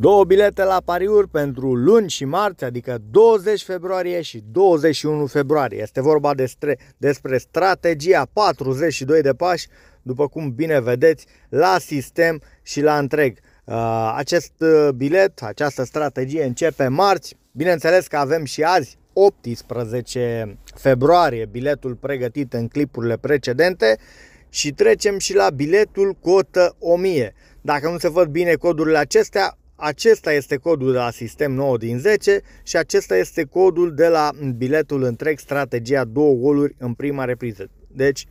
Două bilete la pariuri pentru luni și marți, adică 20 februarie și 21 februarie. Este vorba despre, despre strategia 42 de pași, după cum bine vedeți, la sistem și la întreg. Uh, acest uh, bilet, această strategie începe marți. Bineînțeles că avem și azi 18 februarie biletul pregătit în clipurile precedente și trecem și la biletul cotă 1000. Dacă nu se văd bine codurile acestea, acesta este codul de la sistem 9 din 10 și acesta este codul de la biletul întreg strategia două goluri în prima repriză. Deci,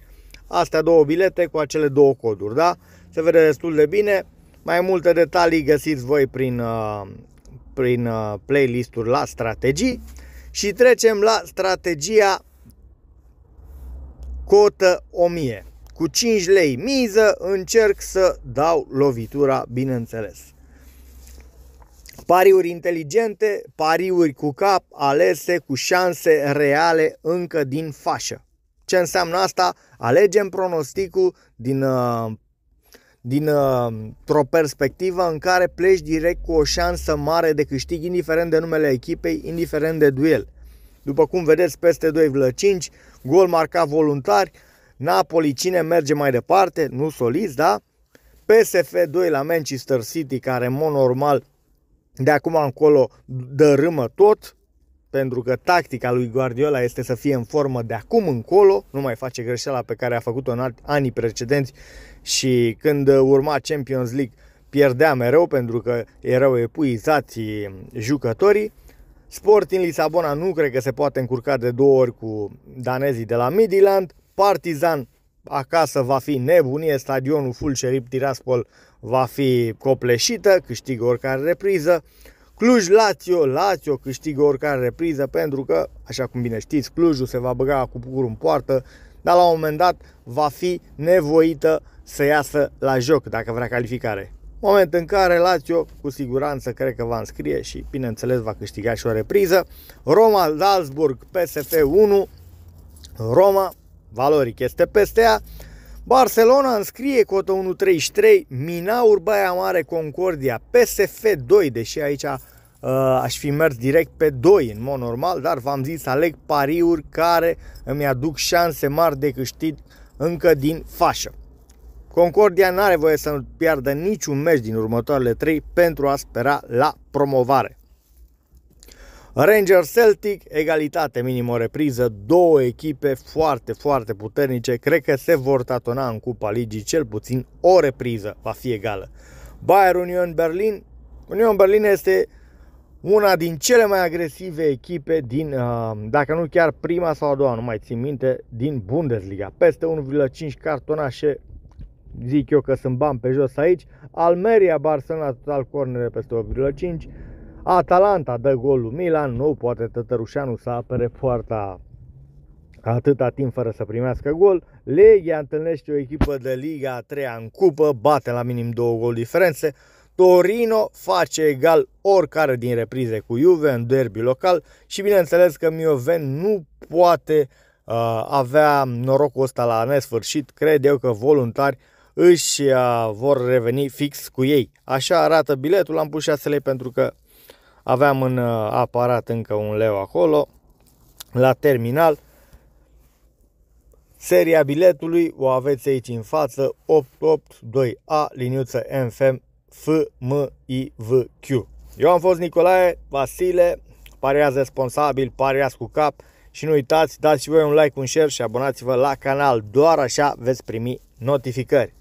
astea două bilete cu acele două coduri, da? Se vede destul de bine. Mai multe detalii găsiți voi prin, uh, prin uh, playlist-uri la strategii. Și trecem la strategia cotă 1000. Cu 5 lei miză încerc să dau lovitura, bineînțeles. Pariuri inteligente, pariuri cu cap, alese cu șanse reale încă din fașă. Ce înseamnă asta? Alegem pronosticul din, uh, dintr-o uh, perspectivă în care pleci direct cu o șansă mare de câștig, indiferent de numele echipei, indiferent de duel. După cum vedeți, peste 2,5, gol marcat voluntari, Napoli cine merge mai departe, nu soliți, da? PSF 2 la Manchester City, care în mod normal de acum încolo dărâmă tot, pentru că tactica lui Guardiola este să fie în formă de acum încolo, nu mai face greșeala pe care a făcut-o în anii precedenți și când urma Champions League pierdea mereu pentru că erau epuizați jucătorii. Sporting Lisabona nu cred că se poate încurca de două ori cu danezii de la Midland. Partizan acasă va fi nebunie, stadionul Fulcerit Tiraspol va fi copleșită, câștigă oricare repriză. Cluj-Lazio, Lazio câștigă oricare repriză pentru că, așa cum bine știți, Clujul se va băga cu pucurul în poartă, dar la un moment dat va fi nevoită să iasă la joc dacă vrea calificare. Moment în care Lazio cu siguranță cred că va înscrie și bineînțeles va câștiga și o repriză. Roma, Salzburg, PSF 1, Roma, Valoric este peste ea, Barcelona înscrie cotă 133, Minaur, Baia Mare, Concordia, PSF 2, deși aici uh, aș fi mers direct pe 2 în mod normal, dar v-am zis, aleg pariuri care îmi aduc șanse mari de câștig încă din fașă. Concordia nu are voie să nu piardă niciun meci din următoarele 3 pentru a spera la promovare. Rangers Celtic, egalitate minim o repriză, două echipe foarte, foarte puternice, cred că se vor tatona în Cupa Ligii, cel puțin o repriză va fi egală. Bayern Union Berlin, Union Berlin este una din cele mai agresive echipe din, uh, dacă nu chiar prima sau a doua, nu mai țin minte, din Bundesliga. Peste 1,5 cartonașe, zic eu că sunt bani pe jos aici, Almeria Barcelona total cornere peste 1,5 Atalanta dă golul Milan, nu poate Tătărușanu să apere poarta atâta timp fără să primească gol. Legia întâlnește o echipă de Liga 3 în cupă, bate la minim două gol diferențe. Torino face egal oricare din reprize cu Juve în derby local și bineînțeles că Mioven nu poate uh, avea norocul ăsta la nesfârșit. Cred eu că voluntari își uh, vor reveni fix cu ei. Așa arată biletul, am pus 6 lei pentru că aveam în uh, aparat încă un leu acolo, la terminal. Seria biletului o aveți aici în față, 882A, liniuță MFM, FMIVQ. Eu am fost Nicolae Vasile, pariați responsabil, pariați cu cap și nu uitați, dați și voi un like, un share și abonați-vă la canal, doar așa veți primi notificări.